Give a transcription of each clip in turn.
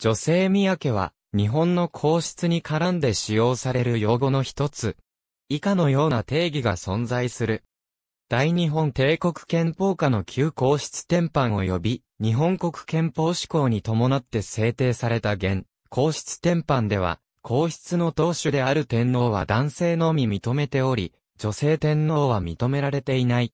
女性宮家は、日本の皇室に絡んで使用される用語の一つ。以下のような定義が存在する。大日本帝国憲法下の旧皇室典範及び、日本国憲法施行に伴って制定された現、皇室典範では、皇室の当主である天皇は男性のみ認めており、女性天皇は認められていない。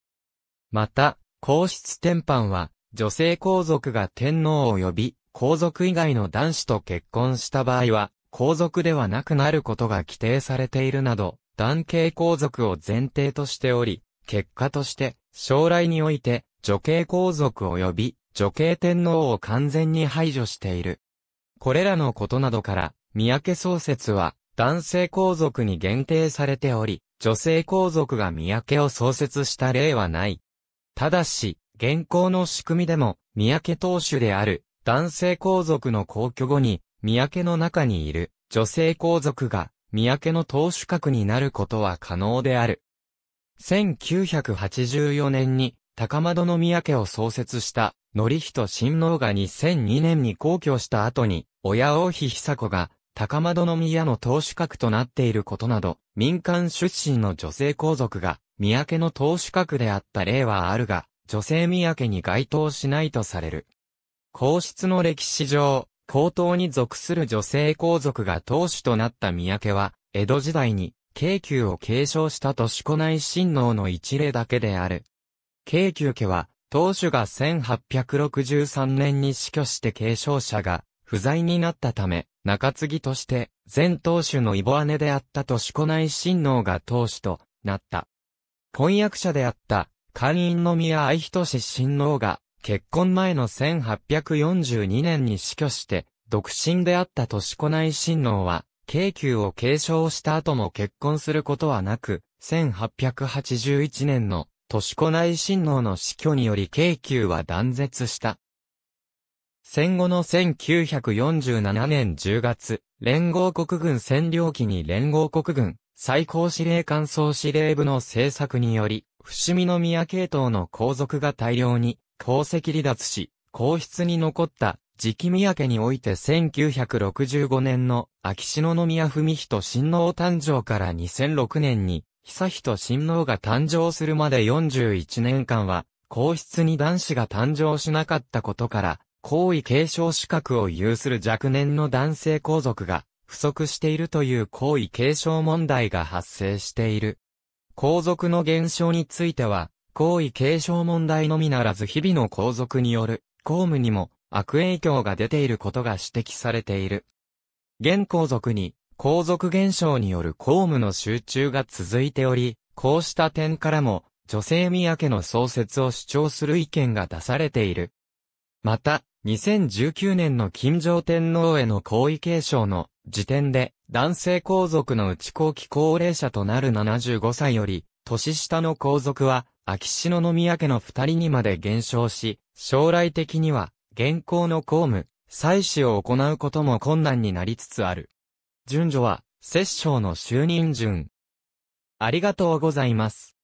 また、皇室典範は、女性皇族が天皇を呼び皇族以外の男子と結婚した場合は、皇族ではなくなることが規定されているなど、男系皇族を前提としており、結果として、将来において、女系皇族及び、女系天皇を完全に排除している。これらのことなどから、三宅創設は、男性皇族に限定されており、女性皇族が三宅を創設した例はない。ただし、現行の仕組みでも、三宅当主である、男性皇族の皇居後に、三宅の中にいる女性皇族が、三宅の当主格になることは可能である。1984年に、高窓の宮家を創設した、則人親王が2002年に皇居した後に、親王妃久子が、高の宮の当主格となっていることなど、民間出身の女性皇族が、三宅の当主格であった例はあるが、女性宮家に該当しないとされる。皇室の歴史上、皇統に属する女性皇族が当主となった三宅は、江戸時代に、京急を継承した年子内親王の一例だけである。京急家は、当主が1863年に死去して継承者が不在になったため、中継ぎとして、前当主の異母姉であった年子内親王が当主となった。婚約者であった、官員の宮愛人氏親王が結婚前の1842年に死去して、独身であった年子内親王は、京急を継承した後も結婚することはなく、1881年の年子内親王の死去により京急は断絶した。戦後の1947年10月、連合国軍占領期に連合国軍最高司令官総司令部の政策により、伏見宮系統の皇族が大量に功績離脱し、皇室に残った時期宮家において1965年の秋篠宮文人親王誕生から2006年に、久人親王が誕生するまで41年間は、皇室に男子が誕生しなかったことから、皇位継承資格を有する若年の男性皇族が不足しているという皇位継承問題が発生している。皇族の減少については、皇位継承問題のみならず日々の皇族による公務にも悪影響が出ていることが指摘されている。現皇族に皇族現象による公務の集中が続いており、こうした点からも女性宮家の創設を主張する意見が出されている。また、2019年の金城天皇への皇位継承の時点で、男性皇族の内後期高齢者となる75歳より、年下の皇族は、秋篠宮家の二人にまで減少し、将来的には、現行の公務、祭祀を行うことも困難になりつつある。順序は、摂政の就任順。ありがとうございます。